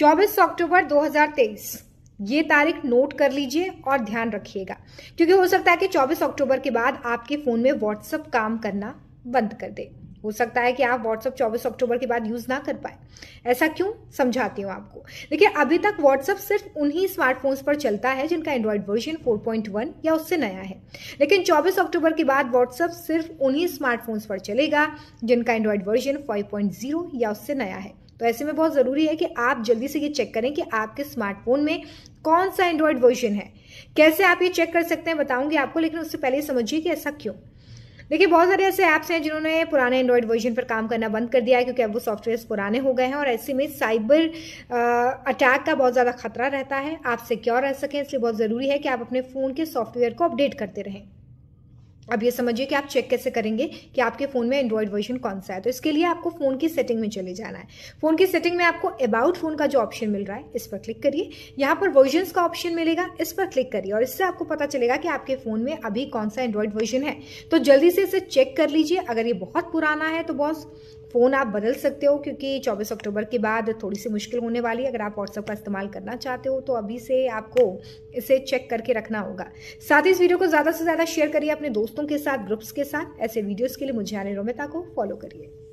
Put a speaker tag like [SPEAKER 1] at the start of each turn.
[SPEAKER 1] 24 अक्टूबर 2023 ये तारीख नोट कर लीजिए और ध्यान रखिएगा क्योंकि हो सकता है कि 24 अक्टूबर के बाद आपके फ़ोन में व्हाट्सअप काम करना बंद कर दे हो सकता है कि आप व्हाट्सअप 24 अक्टूबर के बाद यूज़ ना कर पाए ऐसा क्यों समझाती हूँ आपको देखिए अभी तक व्हाट्सअप सिर्फ उन्हीं स्मार्टफोन्स पर चलता है जिनका एंड्रॉयड वर्जन 4.1 या उससे नया है लेकिन 24 अक्टूबर के बाद व्हाट्सअप सिर्फ उन्हीं स्मार्टफोन्स पर चलेगा जिनका एंड्रॉयड वर्जन 5.0 या उससे नया है तो ऐसे में बहुत ज़रूरी है कि आप जल्दी से ये चेक करें कि आपके स्मार्टफोन में कौन सा एंड्रॉयड वर्जन है कैसे आप ये चेक कर सकते हैं बताऊंगी आपको लेकिन उससे पहले समझिए कि ऐसा क्यों देखिए बहुत सारे ऐसे ऐप्स हैं जिन्होंने पुराने एंड्रॉयड वर्जन पर काम करना बंद कर दिया है क्योंकि अब वो सॉफ्टवेयर पुराने हो गए हैं और ऐसे में साइबर अटैक का बहुत ज़्यादा खतरा रहता है आप सिक्योर रह सकें इसलिए बहुत ज़रूरी है कि आप अपने फ़ोन के सॉफ्टवेयर को अपडेट करते रहें अब ये समझिए कि आप चेक कैसे करेंगे कि आपके फ़ोन में एंड्रॉयड वर्जन कौन सा है तो इसके लिए आपको फ़ोन की सेटिंग में चले जाना है फ़ोन की सेटिंग में आपको अबाउट फ़ोन का जो ऑप्शन मिल रहा है इस पर क्लिक करिए यहाँ पर वर्जन्स का ऑप्शन मिलेगा इस पर क्लिक करिए और इससे आपको पता चलेगा कि आपके फ़ोन में अभी कौन सा एंड्रॉयड वर्जन है तो जल्दी से इसे चेक कर लीजिए अगर ये बहुत पुराना है तो बॉस फ़ोन आप बदल सकते हो क्योंकि 24 अक्टूबर के बाद थोड़ी सी मुश्किल होने वाली है अगर आप व्हाट्सअप का इस्तेमाल करना चाहते हो तो अभी से आपको इसे चेक करके रखना होगा साथ ही इस वीडियो को ज़्यादा से ज़्यादा शेयर करिए अपने दोस्तों दोस्तों के साथ ग्रुप्स के साथ ऐसे वीडियोस के लिए मुझे आने रोमिता को फॉलो करिए